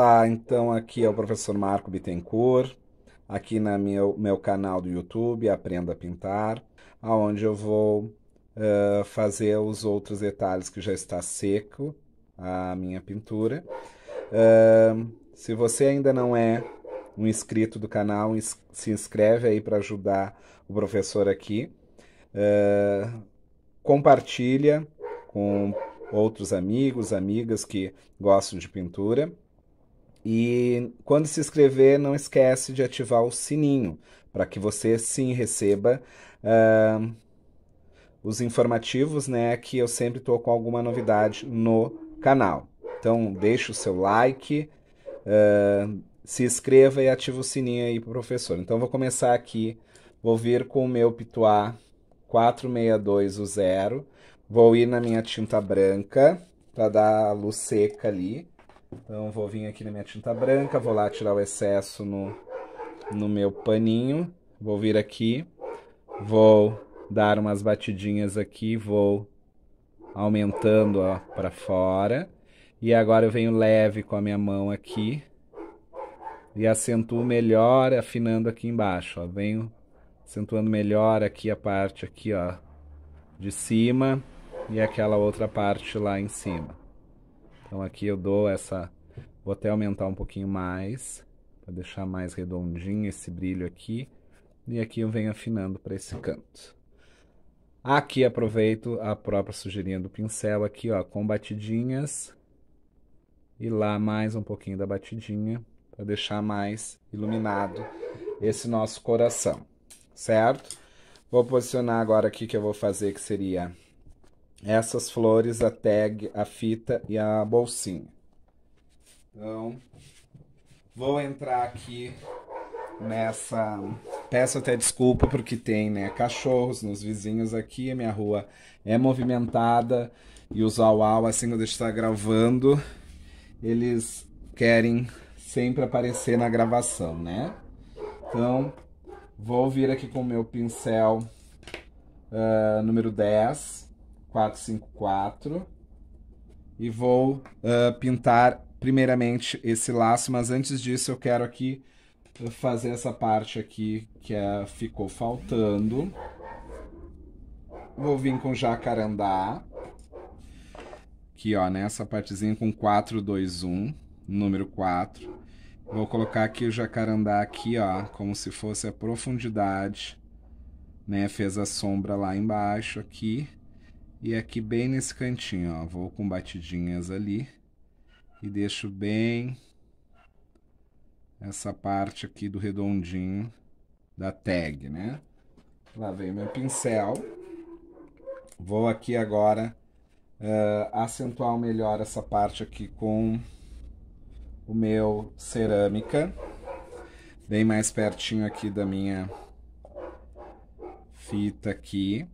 Olá, então aqui é o professor Marco Bittencourt, aqui no meu, meu canal do YouTube, Aprenda a Pintar, aonde eu vou uh, fazer os outros detalhes que já está seco a minha pintura. Uh, se você ainda não é um inscrito do canal, se inscreve aí para ajudar o professor aqui. Uh, compartilha com outros amigos, amigas que gostam de pintura. E quando se inscrever, não esquece de ativar o sininho para que você sim receba uh, os informativos, né? Que eu sempre estou com alguma novidade no canal. Então deixa o seu like, uh, se inscreva e ative o sininho aí professor. Então vou começar aqui, vou vir com o meu pituá 462 o zero, vou ir na minha tinta branca para dar a luz seca ali então vou vir aqui na minha tinta branca, vou lá tirar o excesso no, no meu paninho. Vou vir aqui, vou dar umas batidinhas aqui, vou aumentando ó para fora. E agora eu venho leve com a minha mão aqui e acentuo melhor afinando aqui embaixo, ó. Venho acentuando melhor aqui a parte aqui, ó, de cima e aquela outra parte lá em cima. Então aqui eu dou essa, vou até aumentar um pouquinho mais, para deixar mais redondinho esse brilho aqui. E aqui eu venho afinando para esse canto. Aqui aproveito a própria sujeirinha do pincel aqui, ó, com batidinhas. E lá mais um pouquinho da batidinha, para deixar mais iluminado esse nosso coração, certo? Vou posicionar agora aqui que eu vou fazer, que seria essas flores, a tag, a fita e a bolsinha. Então, vou entrar aqui nessa. Peço até desculpa porque tem né, cachorros nos vizinhos aqui, a minha rua é movimentada e os au-au, assim quando eu estou tá gravando, eles querem sempre aparecer na gravação, né? Então, vou vir aqui com o meu pincel uh, número 10 454. E vou uh, pintar primeiramente esse laço, mas antes disso eu quero aqui ah, fazer essa parte aqui que é, ficou faltando. Vou vir com jacarandá. Aqui, ó, nessa né, partezinha com 421, número 4. Vou colocar aqui o jacarandá aqui, ó, como se fosse a profundidade, né? Fez a sombra lá embaixo aqui. E aqui bem nesse cantinho, ó, vou com batidinhas ali e deixo bem essa parte aqui do redondinho da tag, né? Lavei meu pincel. Vou aqui agora uh, acentuar melhor essa parte aqui com o meu cerâmica. Bem mais pertinho aqui da minha fita aqui.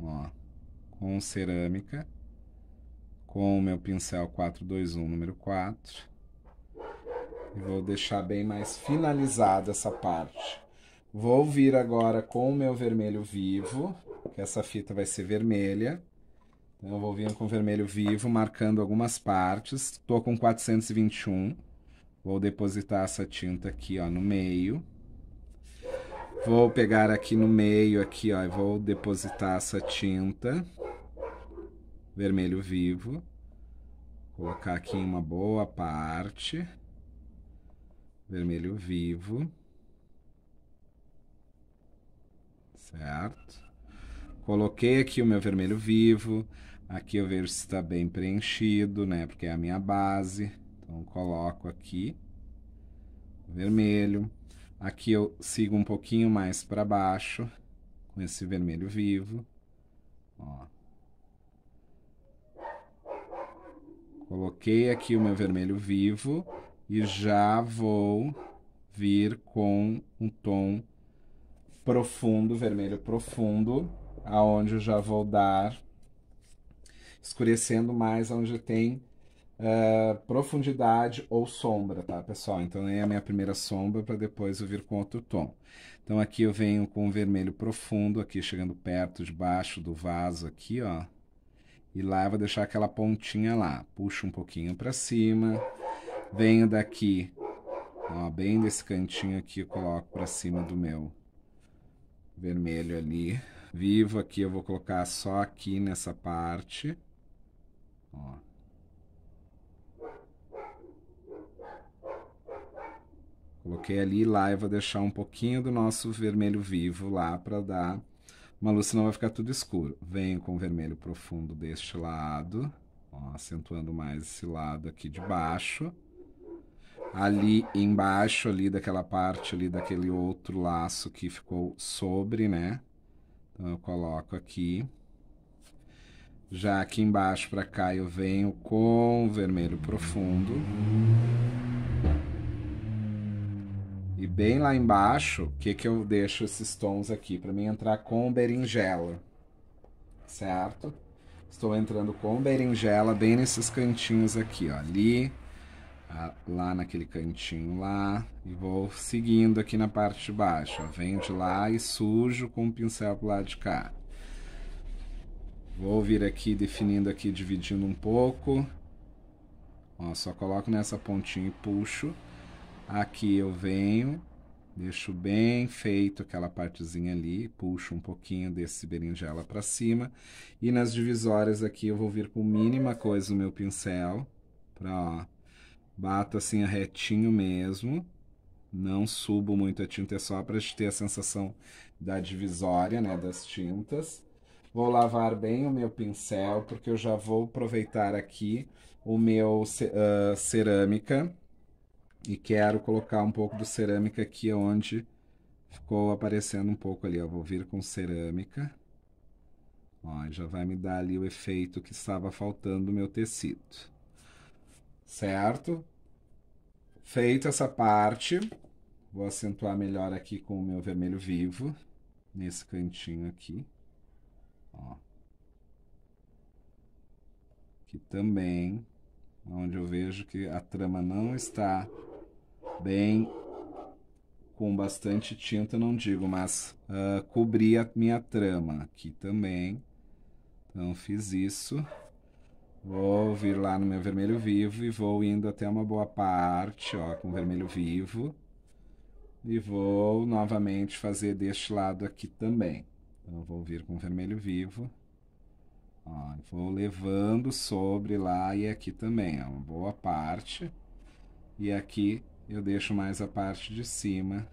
Ó com cerâmica, com o meu pincel 421 número 4. E vou deixar bem mais finalizada essa parte. Vou vir agora com o meu vermelho vivo, que essa fita vai ser vermelha. Então, eu vou vir com vermelho vivo, marcando algumas partes. Estou com 421. Vou depositar essa tinta aqui, ó, no meio. Vou pegar aqui no meio, aqui, ó, e vou depositar essa tinta vermelho vivo. Colocar aqui em uma boa parte. Vermelho vivo. Certo? Coloquei aqui o meu vermelho vivo. Aqui eu vejo se está bem preenchido, né? Porque é a minha base. Então, coloco aqui vermelho. Aqui eu sigo um pouquinho mais para baixo com esse vermelho vivo. Ó. Coloquei aqui o meu vermelho vivo e já vou vir com um tom profundo, vermelho profundo, aonde eu já vou dar escurecendo mais onde tem uh, profundidade ou sombra, tá, pessoal? Então é a minha primeira sombra para depois eu vir com outro tom. Então aqui eu venho com um vermelho profundo aqui chegando perto de baixo do vaso aqui, ó. E lá eu vou deixar aquela pontinha lá. Puxo um pouquinho para cima. Venho daqui, ó, bem desse cantinho aqui, eu coloco para cima do meu vermelho ali. Vivo aqui, eu vou colocar só aqui nessa parte. Ó. Coloquei ali lá, eu vou deixar um pouquinho do nosso vermelho vivo lá para dar luz senão vai ficar tudo escuro. Venho com o vermelho profundo deste lado, ó, acentuando mais esse lado aqui de baixo. Ali embaixo, ali daquela parte ali daquele outro laço que ficou sobre, né? Então eu coloco aqui. Já aqui embaixo para cá eu venho com o vermelho profundo. E bem lá embaixo, o que, que eu deixo esses tons aqui? Para mim entrar com berinjela, certo? Estou entrando com berinjela bem nesses cantinhos aqui, ó. Ali, lá naquele cantinho lá. E vou seguindo aqui na parte de baixo, ó. Venho de lá e sujo com o pincel pro lado de cá. Vou vir aqui definindo aqui, dividindo um pouco. Ó, só coloco nessa pontinha e puxo. Aqui eu venho, deixo bem feito aquela partezinha ali, puxo um pouquinho desse berinjela para cima. E nas divisórias aqui eu vou vir com mínima coisa o meu pincel, pra, ó, bato assim retinho mesmo. Não subo muito a tinta, é só para ter a sensação da divisória, né, das tintas. Vou lavar bem o meu pincel, porque eu já vou aproveitar aqui o meu uh, cerâmica, e quero colocar um pouco do cerâmica aqui onde ficou aparecendo um pouco ali. eu Vou vir com cerâmica. Ó, já vai me dar ali o efeito que estava faltando no meu tecido. Certo? Feito essa parte, vou acentuar melhor aqui com o meu vermelho vivo. Nesse cantinho aqui. Ó. Aqui também, onde eu vejo que a trama não está bem com bastante tinta, não digo, mas uh, cobri a minha trama aqui também. Então fiz isso. Vou vir lá no meu vermelho vivo e vou indo até uma boa parte, ó, com vermelho vivo. E vou novamente fazer deste lado aqui também. Então vou vir com vermelho vivo. Ó, vou levando sobre lá e aqui também, ó, uma boa parte. E aqui eu deixo mais a parte de cima.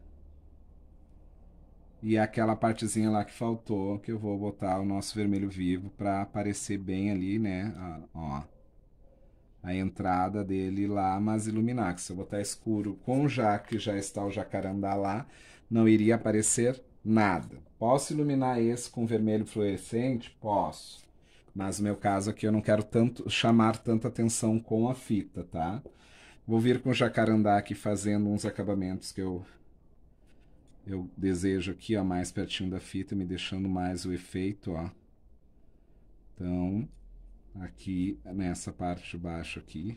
E é aquela partezinha lá que faltou, que eu vou botar o nosso vermelho vivo para aparecer bem ali, né? Ó, a entrada dele lá, mas iluminar. Que se eu botar escuro com já que já está o jacarandá lá, não iria aparecer nada. Posso iluminar esse com vermelho fluorescente? Posso. Mas no meu caso aqui eu não quero tanto chamar tanta atenção com a fita, tá? Vou vir com o jacarandá aqui fazendo uns acabamentos que eu eu desejo aqui, ó, mais pertinho da fita, me deixando mais o efeito, ó. Então, aqui nessa parte de baixo aqui,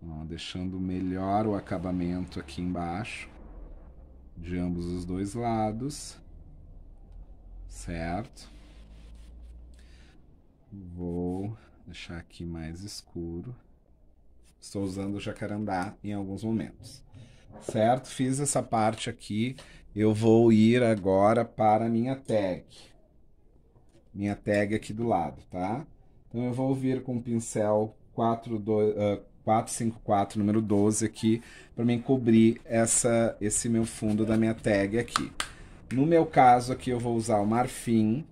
ó, deixando melhor o acabamento aqui embaixo, de ambos os dois lados, certo? Vou deixar aqui mais escuro. Estou usando jacarandá em alguns momentos. Certo? Fiz essa parte aqui. Eu vou ir agora para a minha tag. Minha tag aqui do lado, tá? Então eu vou vir com o pincel 4, 2, uh, 454, número 12 aqui, para mim cobrir essa, esse meu fundo da minha tag aqui. No meu caso aqui eu vou usar o marfim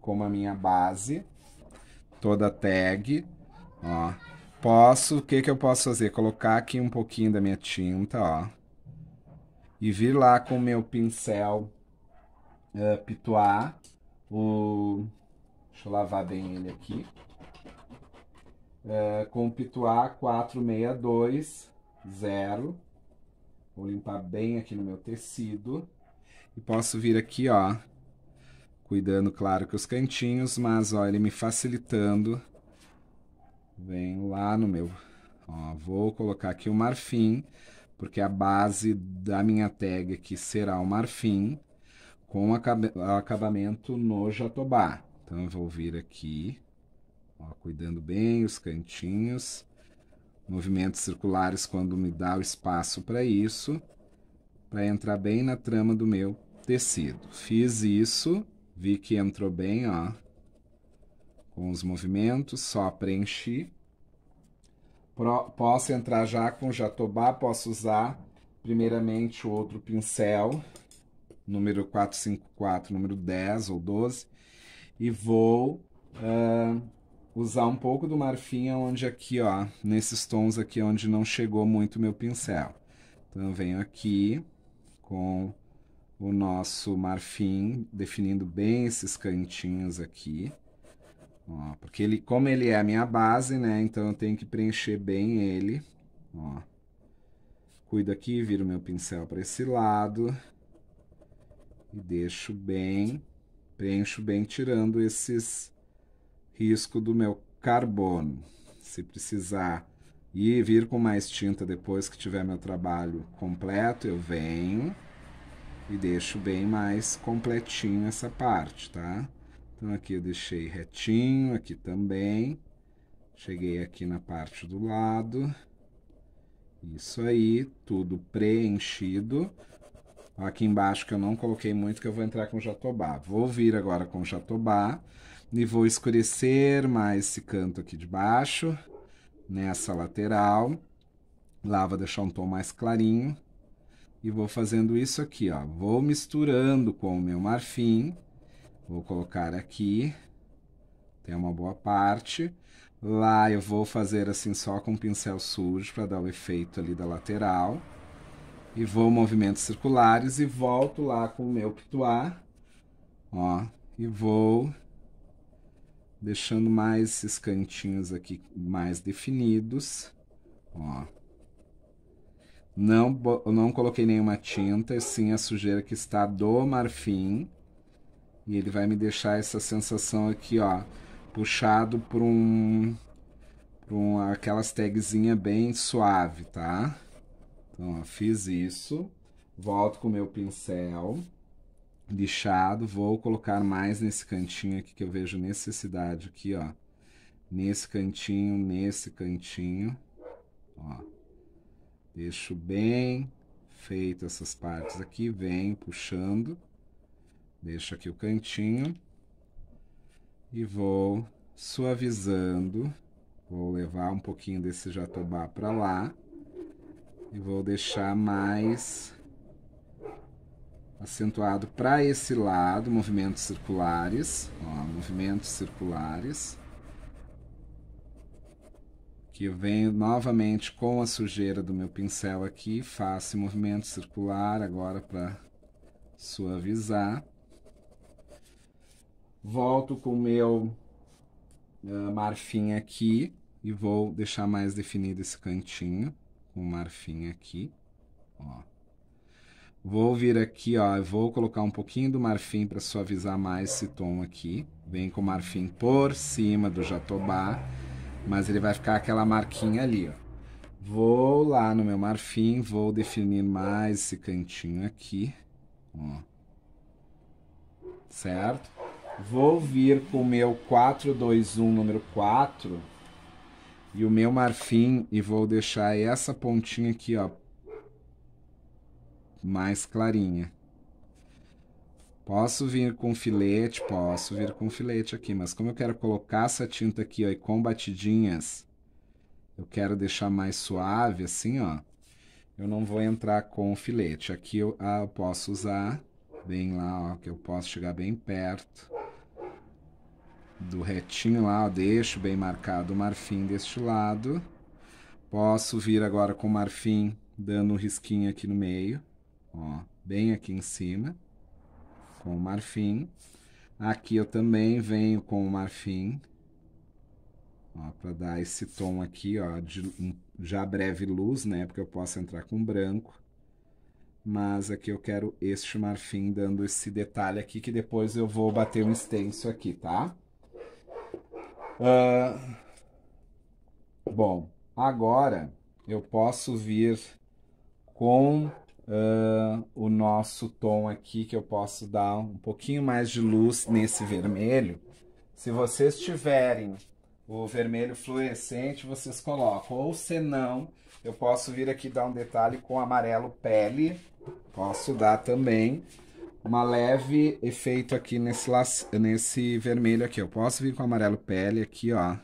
como a minha base, toda a tag, ó, Posso, o que que eu posso fazer? Colocar aqui um pouquinho da minha tinta, ó. E vir lá com o meu pincel uh, pituar o... Deixa eu lavar bem ele aqui. Uh, com o pituar 462, zero. Vou limpar bem aqui no meu tecido. E posso vir aqui, ó. Cuidando, claro, que os cantinhos, mas, ó, ele me facilitando Venho lá no meu. Ó, vou colocar aqui o marfim, porque a base da minha tag aqui será o marfim com acabamento no jatobá. Então eu vou vir aqui, ó, cuidando bem os cantinhos, movimentos circulares quando me dá o espaço para isso, para entrar bem na trama do meu tecido. Fiz isso, vi que entrou bem, ó, com os movimentos, só preenchi. Pro, posso entrar já com jatobá, posso usar primeiramente o outro pincel, número 454, número 10 ou 12, e vou uh, usar um pouco do marfim onde aqui, ó, nesses tons aqui onde não chegou muito meu pincel. Então eu venho aqui com o nosso marfim, definindo bem esses cantinhos aqui. Ó, porque ele, como ele é a minha base, né? Então eu tenho que preencher bem ele. Ó. Cuido aqui, viro meu pincel para esse lado. E deixo bem. Preencho bem tirando esses risco do meu carbono. Se precisar e vir com mais tinta depois que tiver meu trabalho completo, eu venho e deixo bem mais completinho essa parte, tá? Então aqui eu deixei retinho, aqui também. Cheguei aqui na parte do lado. Isso aí, tudo preenchido. Aqui embaixo que eu não coloquei muito, que eu vou entrar com jatobá. Vou vir agora com jatobá e vou escurecer mais esse canto aqui de baixo, nessa lateral. Lá vou deixar um tom mais clarinho. E vou fazendo isso aqui, ó. Vou misturando com o meu marfim. Vou colocar aqui. Tem uma boa parte. Lá eu vou fazer assim só com o pincel sujo para dar o efeito ali da lateral. E vou movimentos circulares e volto lá com o meu pituá. Ó, e vou deixando mais esses cantinhos aqui mais definidos. Ó. Não, não coloquei nenhuma tinta, sim a sujeira que está do marfim. E ele vai me deixar essa sensação aqui, ó, puxado por um por um, aquelas tagzinha bem suave, tá? Então, ó, fiz isso. Volto com o meu pincel lixado, vou colocar mais nesse cantinho aqui que eu vejo necessidade aqui, ó. Nesse cantinho, nesse cantinho, ó. Deixo bem feito essas partes aqui, venho puxando Deixo aqui o cantinho e vou suavizando. Vou levar um pouquinho desse jatobá para lá e vou deixar mais acentuado para esse lado, movimentos circulares, ó, movimentos circulares. Que eu venho novamente com a sujeira do meu pincel aqui, faço movimento circular agora para suavizar. Volto com o meu uh, marfim aqui e vou deixar mais definido esse cantinho com o marfim aqui, ó. Vou vir aqui, ó, vou colocar um pouquinho do marfim para suavizar mais esse tom aqui. Vem com o marfim por cima do jatobá, mas ele vai ficar aquela marquinha ali, ó. Vou lá no meu marfim, vou definir mais esse cantinho aqui, ó. Certo? Vou vir com o meu 421 número 4 e o meu marfim e vou deixar essa pontinha aqui, ó, mais clarinha. Posso vir com filete, posso vir com filete aqui, mas como eu quero colocar essa tinta aqui, ó, e com batidinhas, eu quero deixar mais suave assim, ó. Eu não vou entrar com filete. Aqui eu, ah, eu posso usar bem lá, ó, que eu posso chegar bem perto do retinho lá, deixo bem marcado o marfim deste lado. Posso vir agora com o marfim dando um risquinho aqui no meio, ó, bem aqui em cima, com o marfim. Aqui eu também venho com o marfim, ó, para dar esse tom aqui, ó, de já breve luz, né, porque eu posso entrar com branco. Mas aqui eu quero este marfim dando esse detalhe aqui, que depois eu vou bater um stencil aqui, Tá? Uh, bom, agora eu posso vir com uh, o nosso tom aqui, que eu posso dar um pouquinho mais de luz nesse vermelho. Se vocês tiverem o vermelho fluorescente, vocês colocam. Ou se não, eu posso vir aqui dar um detalhe com amarelo pele. Posso dar também uma leve efeito aqui nesse, laço, nesse vermelho aqui. Eu posso vir com amarelo pele aqui, ó.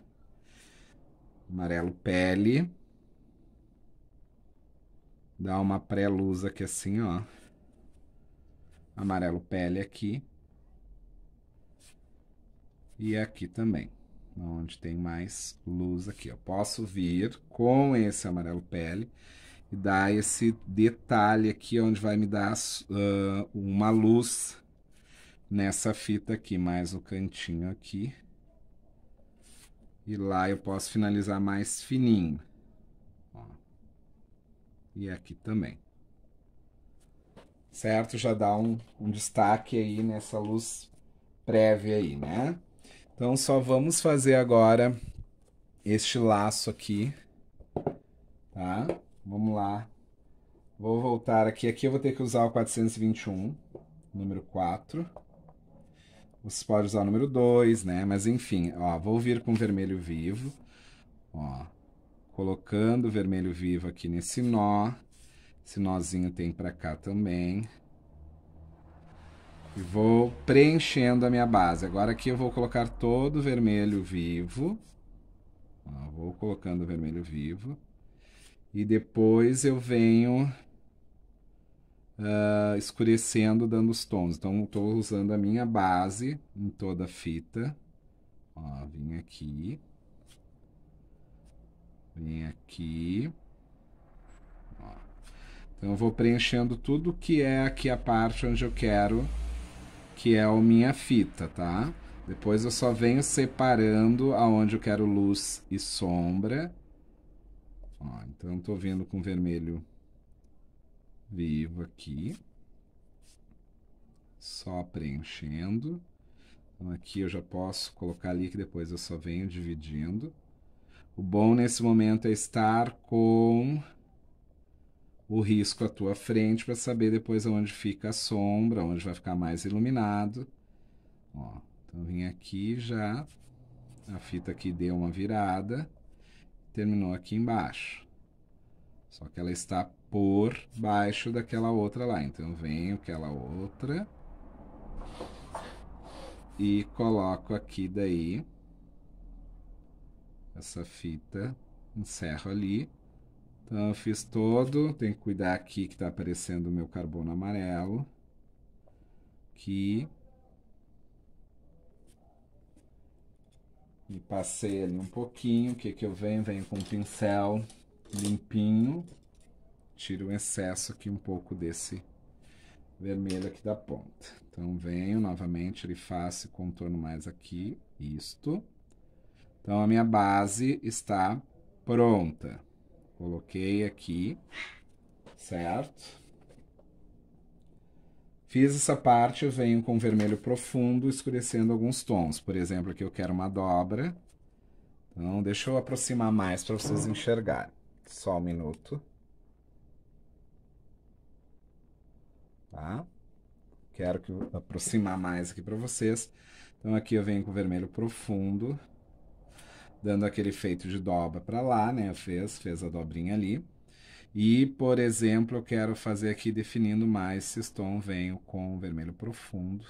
Amarelo pele. Dá uma pré-luz aqui assim, ó. Amarelo pele aqui. E aqui também, onde tem mais luz aqui. Eu posso vir com esse amarelo pele e dá esse detalhe aqui onde vai me dar uh, uma luz nessa fita aqui, mais o cantinho aqui. E lá eu posso finalizar mais fininho. Ó. E aqui também. Certo? Já dá um, um destaque aí nessa luz prévia aí, né? Então só vamos fazer agora este laço aqui, tá? Vamos lá. Vou voltar aqui. Aqui eu vou ter que usar o 421, número 4. Você pode usar o número 2, né? Mas enfim, ó, vou vir com vermelho vivo. Ó, colocando o vermelho vivo aqui nesse nó. Esse nozinho tem para cá também. E vou preenchendo a minha base. Agora aqui eu vou colocar todo o vermelho vivo. Ó, vou colocando o vermelho vivo e depois eu venho uh, escurecendo, dando os tons. Então, estou usando a minha base em toda a fita. Ó, vim aqui. Vim aqui. Ó. Então, eu vou preenchendo tudo que é aqui a parte onde eu quero, que é a minha fita, tá? Depois eu só venho separando aonde eu quero luz e sombra Ó, então, estou vendo com vermelho vivo aqui. Só preenchendo. Então, aqui eu já posso colocar ali, que depois eu só venho dividindo. O bom nesse momento é estar com o risco à tua frente para saber depois onde fica a sombra, onde vai ficar mais iluminado. Ó, então, vim aqui já. A fita aqui deu uma virada terminou aqui embaixo. Só que ela está por baixo daquela outra lá. Então, eu venho aquela outra e coloco aqui daí essa fita, encerro ali. Então, eu fiz todo, tem que cuidar aqui que está aparecendo o meu carbono amarelo, que E passei ali um pouquinho. O que, que eu venho? Venho com um pincel limpinho. Tiro o excesso aqui um pouco desse vermelho aqui da ponta. Então, venho novamente, ele faz esse contorno mais aqui, isto. Então, a minha base está pronta. Coloquei aqui, certo? Fiz essa parte, eu venho com vermelho profundo, escurecendo alguns tons. Por exemplo, aqui eu quero uma dobra. Então, deixa eu aproximar mais para vocês enxergarem. Só um minuto. Tá? Quero que eu aproximar mais aqui para vocês. Então, aqui eu venho com vermelho profundo, dando aquele efeito de dobra para lá, né? Fez, fez a dobrinha ali. E, por exemplo, eu quero fazer aqui definindo mais esse tom venho com vermelho profundo,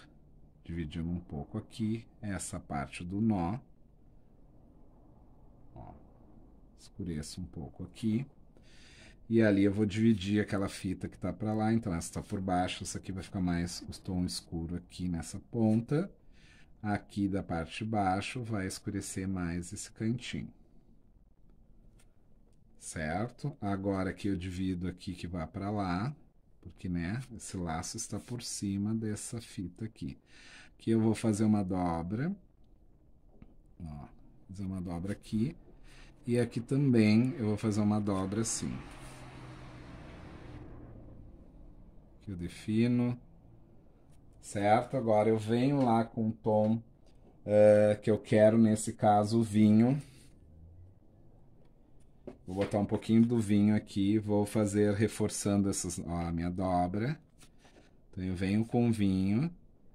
dividindo um pouco aqui essa parte do nó. Ó, escureço um pouco aqui. E ali eu vou dividir aquela fita que tá para lá, então essa tá por baixo, essa aqui vai ficar mais o tom escuro aqui nessa ponta. Aqui da parte de baixo vai escurecer mais esse cantinho certo? Agora que eu divido aqui que vai para lá, porque, né, esse laço está por cima dessa fita aqui. Aqui eu vou fazer uma dobra, ó, fazer uma dobra aqui, e aqui também eu vou fazer uma dobra assim. Aqui eu defino, certo? Agora eu venho lá com o tom uh, que eu quero, nesse caso, o vinho, Vou botar um pouquinho do vinho aqui, vou fazer reforçando essas, ó, a minha dobra. Então eu venho com vinho,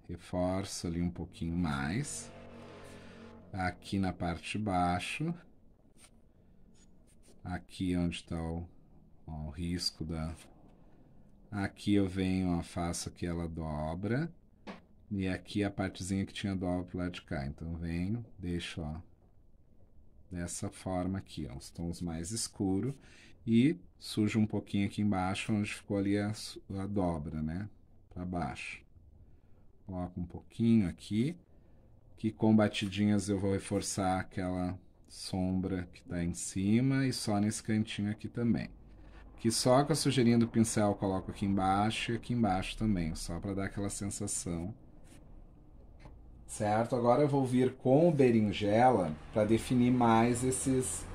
reforço ali um pouquinho mais. Aqui na parte de baixo. Aqui onde está o, o risco da... Aqui eu venho, ó, faço aquela ela dobra. E aqui a partezinha que tinha dobra pro lado de cá. Então venho, deixo, ó, dessa forma aqui, ó, os tons mais escuros, e sujo um pouquinho aqui embaixo, onde ficou ali a, a dobra, né, para baixo. Coloco um pouquinho aqui, que com batidinhas eu vou reforçar aquela sombra que está em cima e só nesse cantinho aqui também. Que só com a sujeirinha do pincel eu coloco aqui embaixo e aqui embaixo também, só para dar aquela sensação certo? Agora eu vou vir com berinjela para definir mais esses,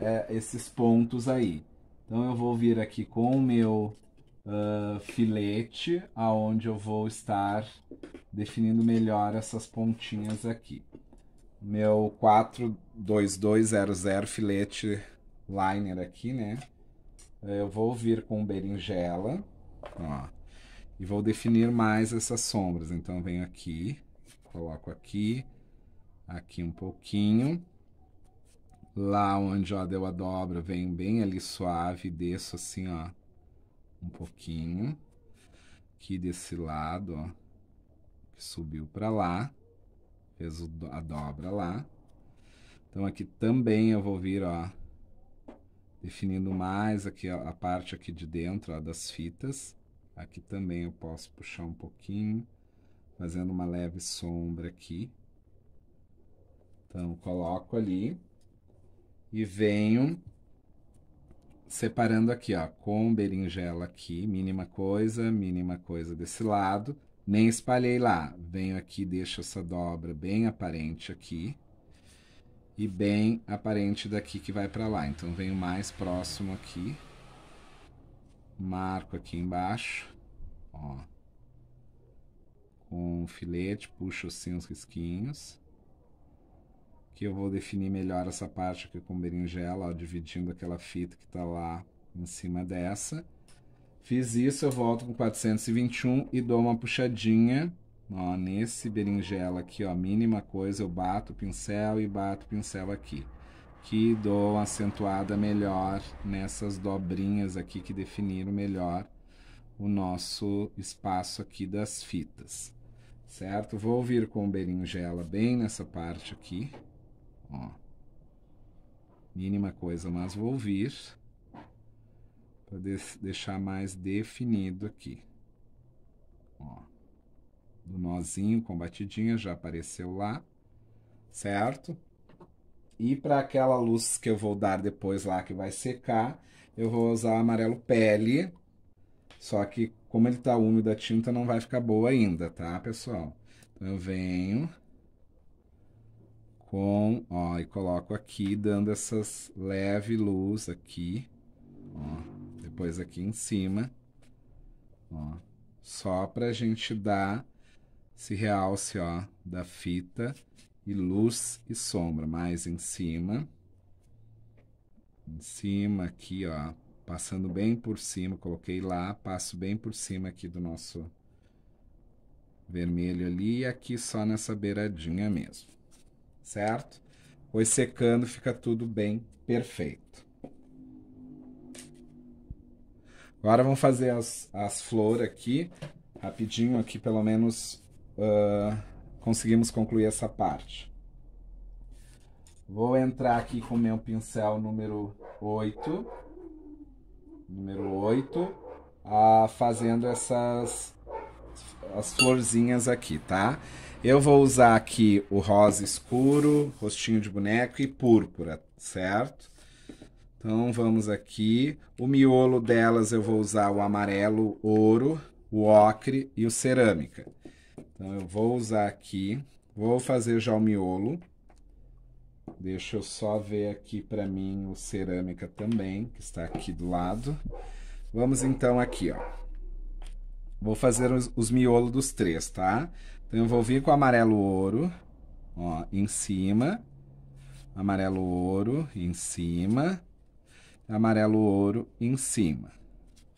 é, esses pontos aí. Então eu vou vir aqui com o meu uh, filete, aonde eu vou estar definindo melhor essas pontinhas aqui. Meu 42200 filete liner aqui, né? Eu vou vir com berinjela, ó, e vou definir mais essas sombras. Então venho aqui, coloco aqui, aqui um pouquinho. Lá onde, ó, deu a dobra, venho bem ali suave, desço assim, ó, um pouquinho. Aqui desse lado, ó, que subiu para lá, fez a dobra lá. Então, aqui também eu vou vir, ó, definindo mais aqui a, a parte aqui de dentro, ó, das fitas. Aqui também eu posso puxar um pouquinho fazendo uma leve sombra aqui. Então, coloco ali e venho separando aqui, ó, com berinjela aqui, mínima coisa, mínima coisa desse lado. Nem espalhei lá. Venho aqui, deixo essa dobra bem aparente aqui. E bem aparente daqui que vai para lá. Então, venho mais próximo aqui. Marco aqui embaixo. Ó com filete, puxo assim os risquinhos. Que eu vou definir melhor essa parte aqui com berinjela, ó, dividindo aquela fita que tá lá em cima dessa. Fiz isso, eu volto com 421 e dou uma puxadinha, ó, nesse berinjela aqui, ó, mínima coisa, eu bato o pincel e bato o pincel aqui. Que dou uma acentuada melhor nessas dobrinhas aqui que definiram melhor o nosso espaço aqui das fitas certo? Vou vir com o berinjela bem nessa parte aqui, ó. Mínima coisa, mas vou vir para deixar mais definido aqui, ó. Do nozinho com batidinha já apareceu lá, certo? E para aquela luz que eu vou dar depois lá que vai secar, eu vou usar amarelo pele, só que como ele está úmido, a tinta não vai ficar boa ainda, tá, pessoal? Então eu venho com, ó, e coloco aqui, dando essas leve luz aqui, ó, depois aqui em cima, ó, só pra gente dar esse realce, ó, da fita e luz e sombra, mais em cima, em cima aqui, ó, passando bem por cima, coloquei lá, passo bem por cima aqui do nosso vermelho ali e aqui só nessa beiradinha mesmo, certo? Pois secando fica tudo bem perfeito. Agora vamos fazer as, as flores aqui, rapidinho aqui pelo menos uh, conseguimos concluir essa parte. Vou entrar aqui com meu pincel número 8 número 8, a, fazendo essas as florzinhas aqui, tá? Eu vou usar aqui o rosa escuro, rostinho de boneco e púrpura, certo? Então vamos aqui. O miolo delas eu vou usar o amarelo ouro, o ocre e o cerâmica. Então eu vou usar aqui, vou fazer já o miolo. Deixa eu só ver aqui para mim o cerâmica também, que está aqui do lado. Vamos então aqui, ó. Vou fazer os, os miolos dos três, tá? Então eu vou vir com amarelo ouro, ó, em cima. Amarelo ouro em cima. Amarelo ouro em cima.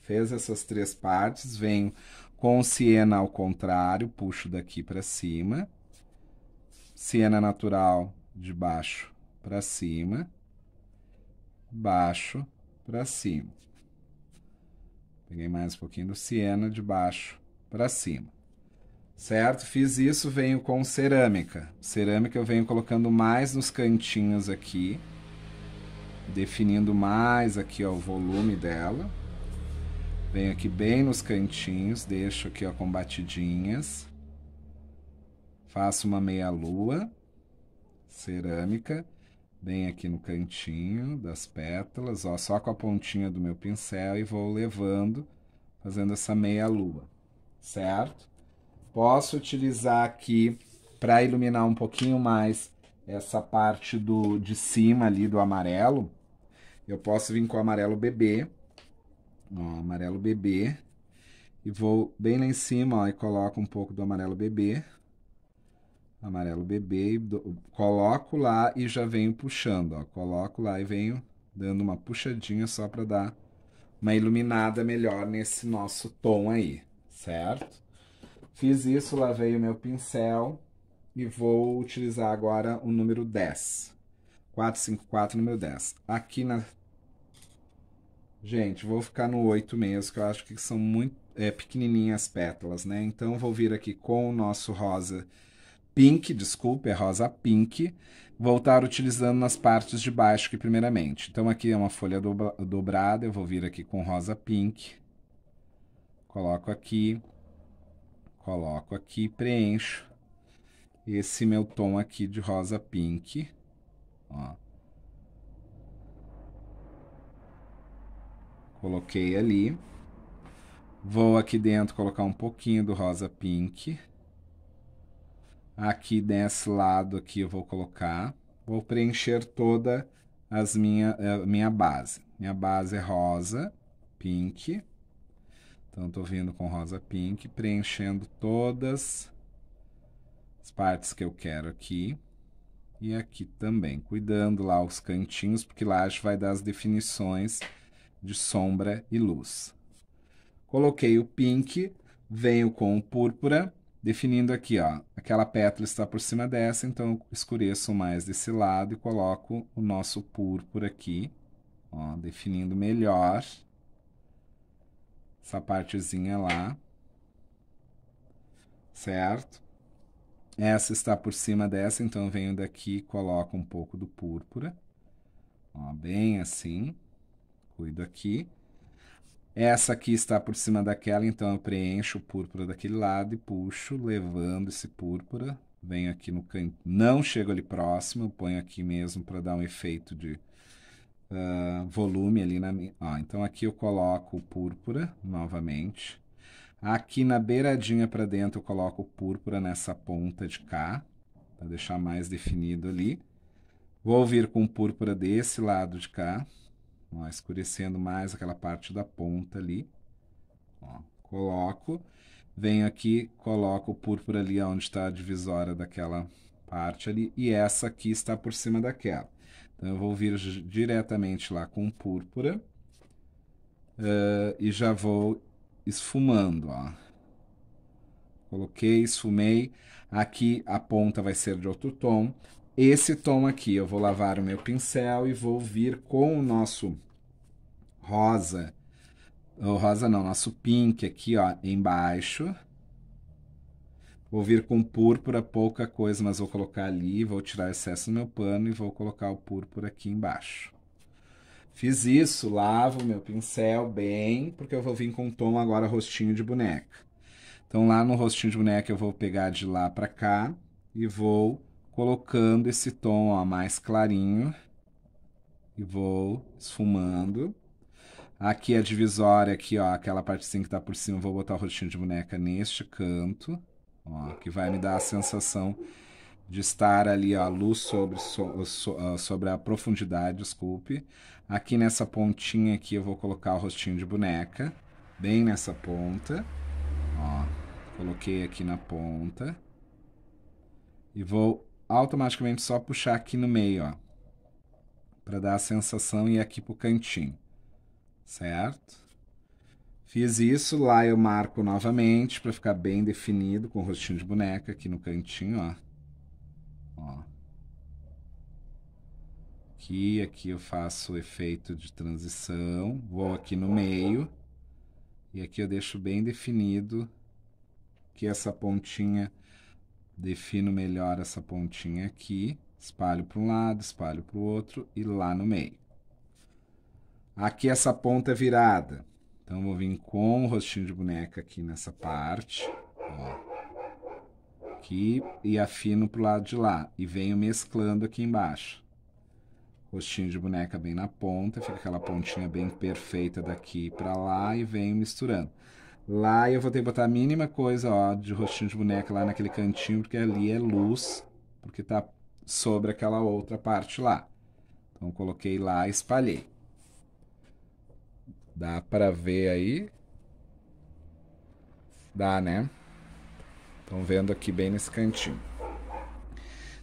Fez essas três partes, venho com o siena ao contrário, puxo daqui para cima. Siena natural de baixo para cima, baixo para cima. Peguei mais um pouquinho do siena de baixo para cima. Certo? Fiz isso, venho com cerâmica. Cerâmica eu venho colocando mais nos cantinhos aqui, definindo mais aqui ó, o volume dela. Venho aqui bem nos cantinhos, deixo aqui ó, com batidinhas. Faço uma meia lua cerâmica, bem aqui no cantinho das pétalas, ó, só com a pontinha do meu pincel e vou levando, fazendo essa meia lua, certo? Posso utilizar aqui para iluminar um pouquinho mais essa parte do de cima ali do amarelo. Eu posso vir com o amarelo bebê, ó, amarelo bebê, e vou bem lá em cima, ó, e coloco um pouco do amarelo bebê, amarelo bebê, do, coloco lá e já venho puxando, ó. Coloco lá e venho dando uma puxadinha só para dar uma iluminada melhor nesse nosso tom aí, certo? Fiz isso, lavei o meu pincel e vou utilizar agora o número 10. 454, número 10. Aqui na... Gente, vou ficar no 8 mesmo, que eu acho que são muito é, pequenininhas as pétalas, né? Então, vou vir aqui com o nosso rosa Pink, desculpe, é rosa pink, voltar utilizando nas partes de baixo que primeiramente. Então aqui é uma folha dobra, dobrada, eu vou vir aqui com rosa pink, coloco aqui, coloco aqui, preencho esse meu tom aqui de rosa pink, ó. Coloquei ali. Vou aqui dentro colocar um pouquinho do rosa pink aqui nesse lado aqui eu vou colocar, vou preencher toda as minha, a eh, minha base. Minha base é rosa, pink. Então, estou vindo com rosa pink, preenchendo todas as partes que eu quero aqui. E aqui também, cuidando lá os cantinhos, porque lá a gente vai dar as definições de sombra e luz. Coloquei o pink, venho com o púrpura, definindo aqui, ó, aquela pétala está por cima dessa, então eu escureço mais desse lado e coloco o nosso púrpura aqui, ó, definindo melhor essa partezinha lá, certo? Essa está por cima dessa, então eu venho daqui e coloco um pouco do púrpura, ó, bem assim, cuido aqui. Essa aqui está por cima daquela, então eu preencho o púrpura daquele lado e puxo, levando esse púrpura. Venho aqui no canto, não chego ali próximo, eu ponho aqui mesmo para dar um efeito de uh, volume ali na minha... Ó, então aqui eu coloco o púrpura novamente. Aqui na beiradinha para dentro eu coloco o púrpura nessa ponta de cá, para deixar mais definido ali. Vou vir com púrpura desse lado de cá, Ó, escurecendo mais aquela parte da ponta ali. Ó, coloco, venho aqui, coloco o púrpura ali onde está a divisória daquela parte ali, e essa aqui está por cima daquela. Então, eu vou vir diretamente lá com púrpura uh, e já vou esfumando, ó. Coloquei, esfumei. Aqui a ponta vai ser de outro tom esse tom aqui. Eu vou lavar o meu pincel e vou vir com o nosso rosa, ou rosa não, nosso pink aqui, ó, embaixo. Vou vir com púrpura, pouca coisa, mas vou colocar ali, vou tirar o excesso do meu pano e vou colocar o púrpura aqui embaixo. Fiz isso, lavo meu pincel bem, porque eu vou vir com um tom agora rostinho de boneca. Então lá no rostinho de boneca eu vou pegar de lá para cá e vou colocando esse tom ó, mais clarinho e vou esfumando. Aqui a é divisória, aqui, ó, aquela partezinha que tá por cima, vou botar o rostinho de boneca neste canto, ó, que vai me dar a sensação de estar ali, ó, luz sobre, so, so, sobre a profundidade, desculpe. Aqui nessa pontinha aqui eu vou colocar o rostinho de boneca, bem nessa ponta, ó, coloquei aqui na ponta. E vou automaticamente só puxar aqui no meio, ó, para dar a sensação e aqui pro cantinho, certo? Fiz isso, lá eu marco novamente para ficar bem definido com o rostinho de boneca aqui no cantinho, ó. ó. Aqui, aqui eu faço o efeito de transição, vou aqui no meio e aqui eu deixo bem definido que essa pontinha defino melhor essa pontinha aqui, espalho para um lado, espalho para o outro e lá no meio. Aqui essa ponta é virada, então vou vir com o rostinho de boneca aqui nessa parte, ó. Aqui e afino para o lado de lá e venho mesclando aqui embaixo. Rostinho de boneca bem na ponta, fica aquela pontinha bem perfeita daqui para lá e venho misturando. Lá eu vou ter que botar a mínima coisa, ó, de rostinho de boneca lá naquele cantinho, porque ali é luz, porque tá sobre aquela outra parte lá. Então coloquei lá, espalhei. Dá para ver aí? Dá, né? Estão vendo aqui bem nesse cantinho.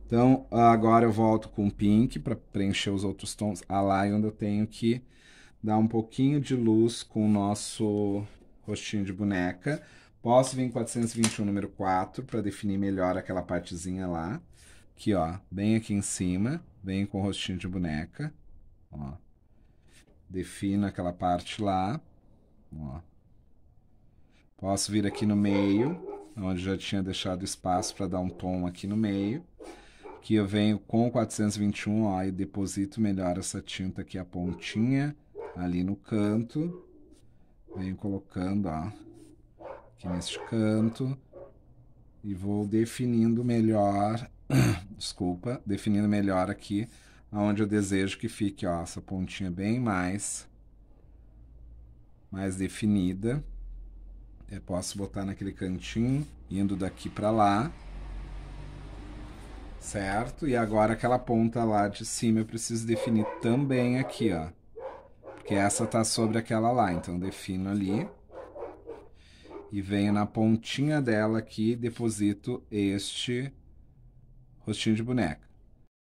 Então agora eu volto com o pink para preencher os outros tons. A ah, lá, é onde eu tenho que dar um pouquinho de luz com o nosso rostinho de boneca. Posso vir em 421, número 4, para definir melhor aquela partezinha lá. Aqui, ó, bem aqui em cima, bem com o rostinho de boneca, ó. Defino aquela parte lá, ó. Posso vir aqui no meio, onde já tinha deixado espaço para dar um tom aqui no meio. Aqui eu venho com 421, ó, e deposito melhor essa tinta aqui, a pontinha, ali no canto, Venho colocando, ó, aqui neste canto. E vou definindo melhor, desculpa, definindo melhor aqui aonde eu desejo que fique, ó, essa pontinha bem mais, mais definida. Eu posso botar naquele cantinho, indo daqui para lá, certo? E agora aquela ponta lá de cima eu preciso definir também aqui, ó. Porque essa tá sobre aquela lá, então defino ali. E venho na pontinha dela aqui, deposito este rostinho de boneca.